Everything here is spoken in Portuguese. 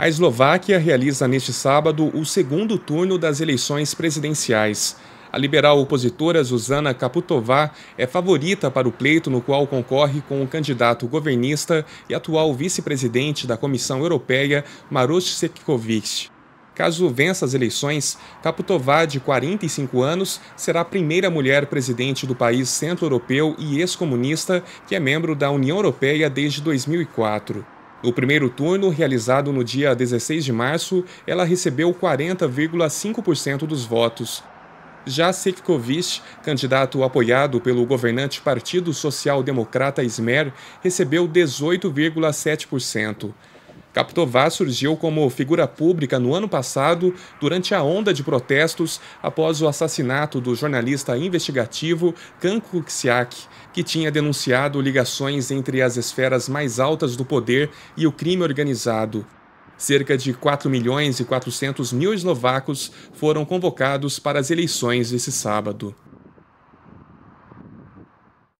A Eslováquia realiza neste sábado o segundo turno das eleições presidenciais. A liberal opositora Zuzana Kaputová é favorita para o pleito no qual concorre com o candidato governista e atual vice-presidente da Comissão Europeia, Maros Sefcovic. Caso vença as eleições, Kaputová, de 45 anos, será a primeira mulher presidente do país centro-europeu e ex-comunista que é membro da União Europeia desde 2004. No primeiro turno, realizado no dia 16 de março, ela recebeu 40,5% dos votos. Já Sekkovic, candidato apoiado pelo governante Partido Social Democrata Smer, recebeu 18,7%. Kaptová surgiu como figura pública no ano passado durante a onda de protestos após o assassinato do jornalista investigativo Kanko Ksiak, que tinha denunciado ligações entre as esferas mais altas do poder e o crime organizado. Cerca de 4 milhões e 400 mil eslovacos foram convocados para as eleições esse sábado.